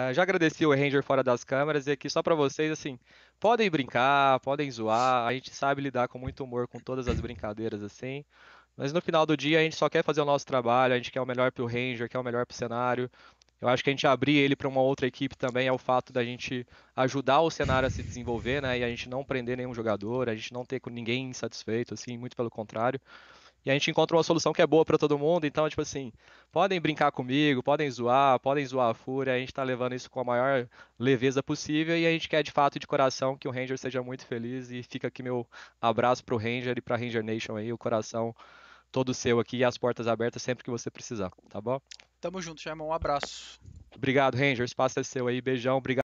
Ah, já agradeci o Ranger fora das câmeras e aqui só para vocês, assim, podem brincar, podem zoar, a gente sabe lidar com muito humor com todas as brincadeiras, assim. Mas no final do dia a gente só quer fazer o nosso trabalho, a gente quer o melhor pro Ranger, quer o melhor pro cenário. Eu acho que a gente abrir ele para uma outra equipe também é o fato da gente ajudar o cenário a se desenvolver, né? E a gente não prender nenhum jogador, a gente não ter com ninguém insatisfeito, assim, muito pelo contrário. E a gente encontra uma solução que é boa para todo mundo. Então, tipo assim, podem brincar comigo, podem zoar, podem zoar a fúria. A gente está levando isso com a maior leveza possível. E a gente quer de fato, de coração, que o Ranger seja muito feliz. E fica aqui meu abraço para o Ranger e para a Ranger Nation aí, o coração todo seu aqui e as portas abertas sempre que você precisar, tá bom? Tamo junto, Jaimon. Um abraço. Obrigado, Ranger. O espaço é seu aí. Beijão. Obrigado.